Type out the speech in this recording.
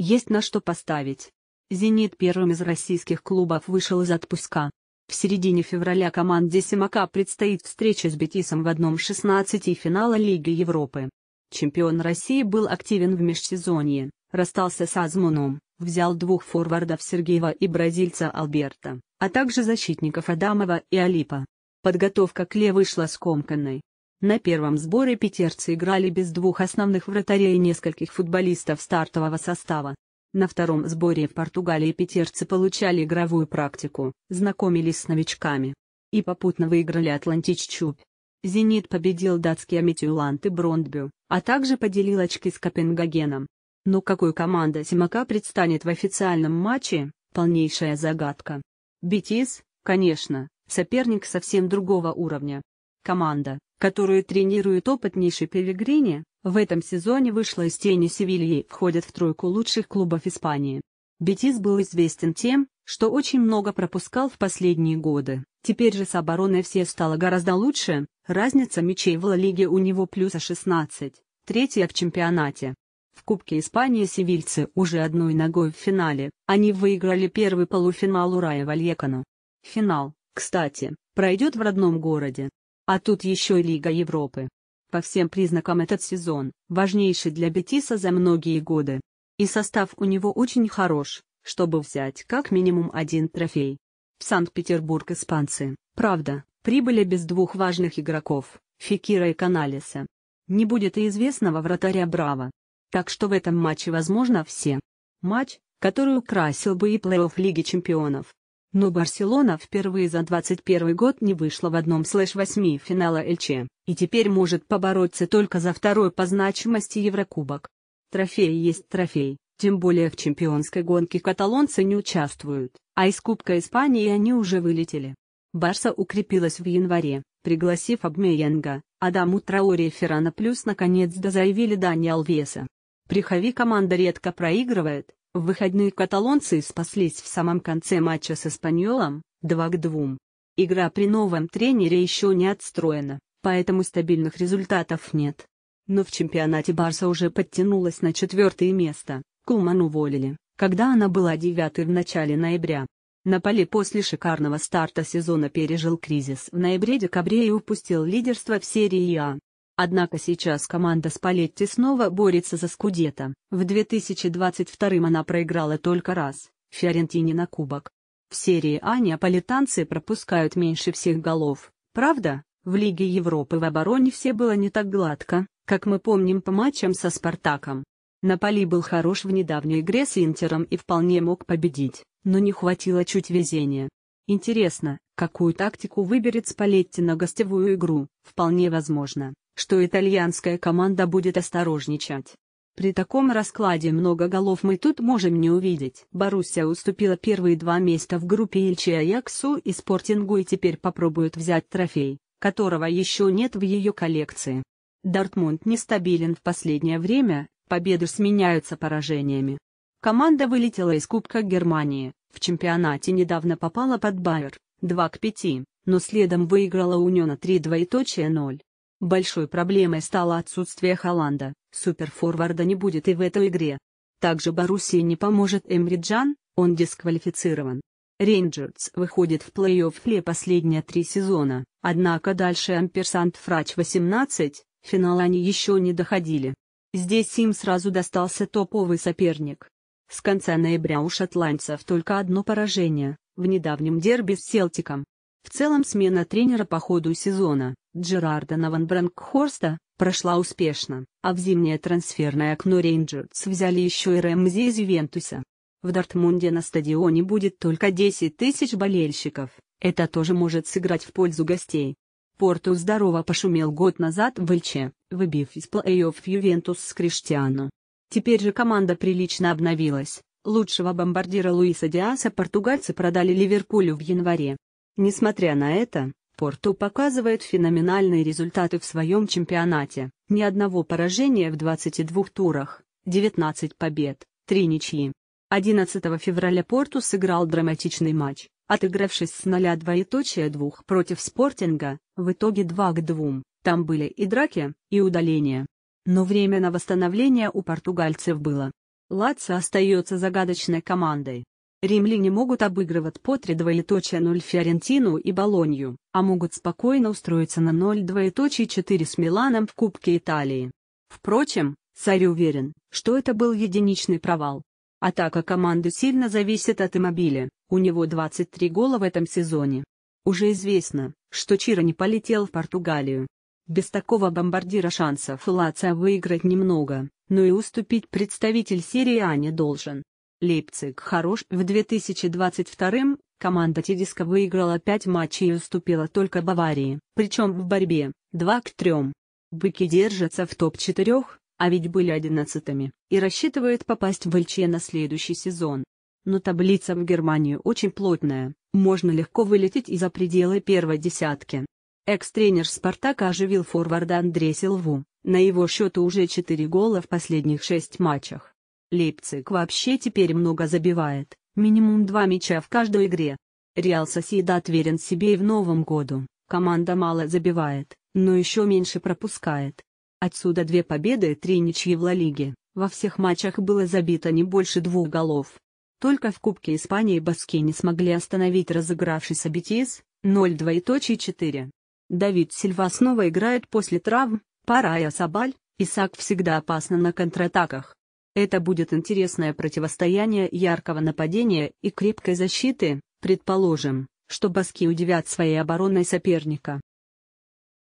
Есть на что поставить. «Зенит» первым из российских клубов вышел из отпуска. В середине февраля команде «Симака» предстоит встреча с «Бетисом» в одном 16 финала Лиги Европы. Чемпион России был активен в межсезонье, расстался с Азмуном, взял двух форвардов Сергеева и бразильца Алберта, а также защитников Адамова и Алипа. Подготовка к Ле вышла скомканной, на первом сборе пятерцы играли без двух основных вратарей и нескольких футболистов стартового состава. На втором сборе в Португалии пятерцы получали игровую практику, знакомились с новичками. И попутно выиграли Атлантич Чуб. «Зенит» победил датский Аметюлант и Брондбю, а также поделил очки с Копенгагеном. Но какой команда Симака предстанет в официальном матче – полнейшая загадка. «Бетис», конечно, соперник совсем другого уровня. Команда, которую тренирует опытнейший Пелегрини, в этом сезоне вышла из тени Севильи и входит в тройку лучших клубов Испании. Бетис был известен тем, что очень много пропускал в последние годы. Теперь же с обороной все стало гораздо лучше, разница мячей в Ла Лиге у него плюс 16, третья в чемпионате. В Кубке Испании севильцы уже одной ногой в финале, они выиграли первый полуфинал у Урая Вальекану. Финал, кстати, пройдет в родном городе. А тут еще и Лига Европы. По всем признакам этот сезон – важнейший для Бетиса за многие годы. И состав у него очень хорош, чтобы взять как минимум один трофей. В Санкт-Петербург испанцы, правда, прибыли без двух важных игроков – Фикира и Каналиса. Не будет и известного вратаря Браво. Так что в этом матче возможно все. Матч, который украсил бы и плей-офф Лиги Чемпионов. Но Барселона впервые за 21 год не вышла в одном слэш-8 финала ЛЧ и теперь может побороться только за второй по значимости Еврокубок. Трофей есть трофей, тем более в чемпионской гонке каталонцы не участвуют, а из Кубка Испании они уже вылетели. Барса укрепилась в январе, пригласив Обмеянга, Адаму Траори и Феррана плюс наконец заявили Дани Алвеса. Прихови команда редко проигрывает, в выходные каталонцы спаслись в самом конце матча с Испаньолом, 2 к 2. Игра при новом тренере еще не отстроена, поэтому стабильных результатов нет. Но в чемпионате Барса уже подтянулась на четвертое место, Куман уволили, когда она была девятой в начале ноября. Наполи после шикарного старта сезона пережил кризис в ноябре-декабре и упустил лидерство в серии А. Однако сейчас команда Спалетти снова борется за Скудета. В 2022 она проиграла только раз, Фиорентине на кубок. В серии А неаполитанцы пропускают меньше всех голов. Правда, в Лиге Европы в обороне все было не так гладко, как мы помним по матчам со Спартаком. Наполи был хорош в недавней игре с Интером и вполне мог победить, но не хватило чуть везения. Интересно, какую тактику выберет Спалетти на гостевую игру, вполне возможно, что итальянская команда будет осторожничать. При таком раскладе много голов мы тут можем не увидеть. Боруссия уступила первые два места в группе Ильче Аяксу и Спортингу и теперь попробует взять трофей, которого еще нет в ее коллекции. Дортмунд нестабилен в последнее время, победы сменяются поражениями. Команда вылетела из Кубка Германии, в чемпионате недавно попала под Байер, 2 к 5, но следом выиграла Униона 3 двоеточие 0. Большой проблемой стало отсутствие Холланда, суперфорварда не будет и в этой игре. Также Боруссии не поможет Эмриджан, он дисквалифицирован. Рейнджерс выходит в плей-офф Ле последние три сезона, однако дальше Амперсант Фрач 18, финал они еще не доходили. Здесь им сразу достался топовый соперник. С конца ноября у шотландцев только одно поражение, в недавнем дерби с Селтиком. В целом смена тренера по ходу сезона, Джерарда Наванбранкхорста, прошла успешно, а в зимнее трансферное окно Рейнджерс взяли еще и Рэмзи из Ювентуса. В Дортмунде на стадионе будет только 10 тысяч болельщиков, это тоже может сыграть в пользу гостей. Порту здорово пошумел год назад в Эльче, выбив из плей-офф Ювентус с Криштиану. Теперь же команда прилично обновилась. Лучшего бомбардира Луиса Диаса португальцы продали Ливерпулю в январе. Несмотря на это, Порту показывает феноменальные результаты в своем чемпионате. Ни одного поражения в 22 турах, 19 побед, 3 ничьи. 11 февраля Порту сыграл драматичный матч, отыгравшись с 0 двоеточия 2 против Спортинга, в итоге 2 к 2. Там были и драки, и удаления. Но время на восстановление у португальцев было. Лаца остается загадочной командой, Римляне могут обыгрывать по 3 2.0 Фиорентину и Болонью, а могут спокойно устроиться на 0 2.4 с Миланом в Кубке Италии. Впрочем, Сари уверен, что это был единичный провал. Атака команды сильно зависит от иммобиля, у него 23 гола в этом сезоне. Уже известно, что Чира не полетел в Португалию. Без такого бомбардира шансов Лаца выиграть немного, но и уступить представитель серии А не должен. Лейпциг хорош в 2022 команда Тедиска выиграла 5 матчей и уступила только Баварии, причем в борьбе 2 к 3. Быки держатся в топ-4, а ведь были одиннадцатыми, и рассчитывают попасть в ЛЧ на следующий сезон. Но таблица в Германии очень плотная, можно легко вылететь и за пределы первой десятки. Экс-тренер «Спартака» оживил форварда Андрея Силву, на его счету уже 4 гола в последних 6 матчах. Лейпциг вообще теперь много забивает, минимум два мяча в каждой игре. Реал Соседат верен себе и в новом году, команда мало забивает, но еще меньше пропускает. Отсюда две победы и три ничьи в Ла Лиге, во всех матчах было забито не больше двух голов. Только в Кубке Испании баски не смогли остановить разыгравшийся Бетис, 0-2 и точи 4. Давид Сильва снова играет после травм, Парая Сабаль, Исаак всегда опасно на контратаках. Это будет интересное противостояние яркого нападения и крепкой защиты, предположим, что баски удивят своей обороной соперника.